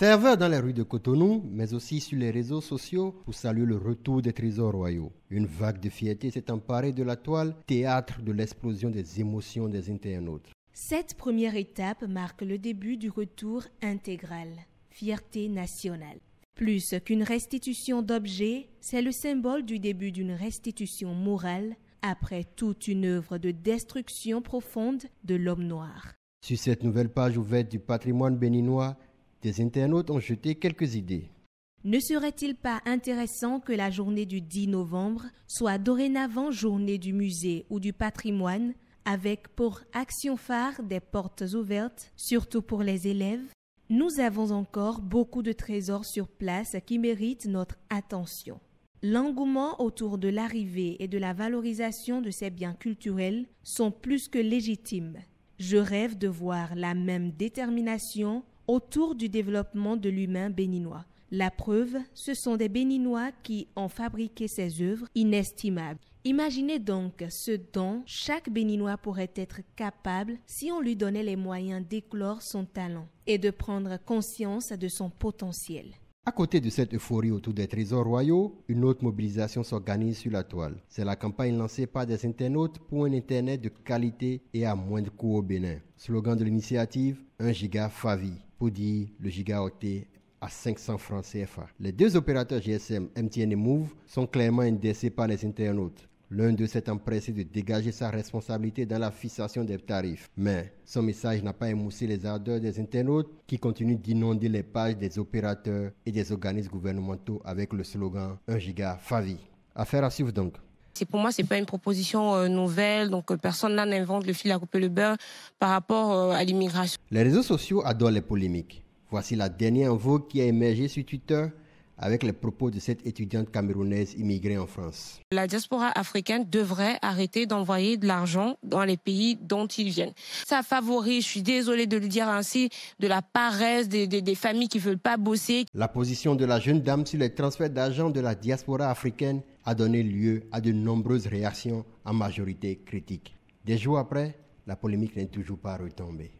Ferveur dans les rues de Cotonou, mais aussi sur les réseaux sociaux pour saluer le retour des trésors royaux. Une vague de fierté s'est emparée de la toile, théâtre de l'explosion des émotions des internautes. Cette première étape marque le début du retour intégral, fierté nationale. Plus qu'une restitution d'objets, c'est le symbole du début d'une restitution morale après toute une œuvre de destruction profonde de l'homme noir. Sur cette nouvelle page ouverte du patrimoine béninois, des internautes ont jeté quelques idées. Ne serait-il pas intéressant que la journée du 10 novembre soit dorénavant journée du musée ou du patrimoine, avec pour action phare des portes ouvertes, surtout pour les élèves Nous avons encore beaucoup de trésors sur place qui méritent notre attention. L'engouement autour de l'arrivée et de la valorisation de ces biens culturels sont plus que légitimes. Je rêve de voir la même détermination autour du développement de l'humain béninois. La preuve, ce sont des Béninois qui ont fabriqué ces œuvres inestimables. Imaginez donc ce dont chaque Béninois pourrait être capable si on lui donnait les moyens d'éclore son talent et de prendre conscience de son potentiel. À côté de cette euphorie autour des trésors royaux, une autre mobilisation s'organise sur la toile. C'est la campagne lancée par des internautes pour un Internet de qualité et à moindre coût au Bénin. Slogan de l'initiative Un giga Favi. Pour dire, le gigaoctet à 500 francs CFA. Les deux opérateurs GSM, MTN et Move, sont clairement indécés par les internautes. L'un d'eux s'est empressé de dégager sa responsabilité dans la fixation des tarifs. Mais son message n'a pas émoussé les ardeurs des internautes qui continuent d'inonder les pages des opérateurs et des organismes gouvernementaux avec le slogan 1 giga Favi. Affaire à suivre donc pour moi, c'est pas une proposition euh, nouvelle. Donc euh, personne là n'invente le fil à couper le beurre par rapport euh, à l'immigration. Les réseaux sociaux adorent les polémiques. Voici la dernière vogue qui a émergé sur Twitter avec les propos de cette étudiante camerounaise immigrée en France. La diaspora africaine devrait arrêter d'envoyer de l'argent dans les pays dont ils viennent. Ça favorise, je suis désolée de le dire ainsi, de la paresse des, familles qui ne veulent pas bosser. La position de la jeune dame sur les transferts d'argent de la diaspora africaine a donné lieu à de nombreuses réactions, en majorité critiques. Des jours après, la polémique n'est toujours pas retombée.